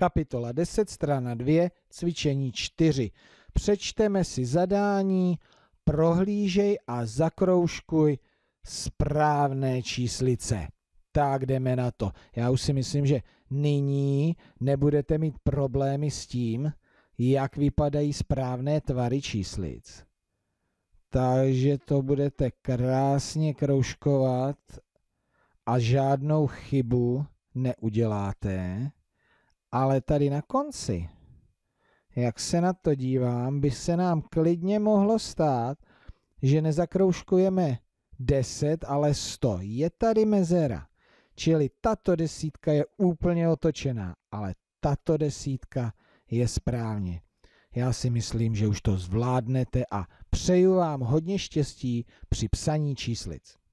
Kapitola 10, strana 2, cvičení 4. Přečteme si zadání, prohlížej a zakroužkuj správné číslice. Tak jdeme na to. Já už si myslím, že nyní nebudete mít problémy s tím, jak vypadají správné tvary číslic. Takže to budete krásně kroužkovat a žádnou chybu neuděláte. Ale tady na konci, jak se na to dívám, by se nám klidně mohlo stát, že nezakroužkujeme 10, ale 100. Je tady mezera. Čili tato desítka je úplně otočená, ale tato desítka je správně. Já si myslím, že už to zvládnete a přeju vám hodně štěstí při psaní číslic.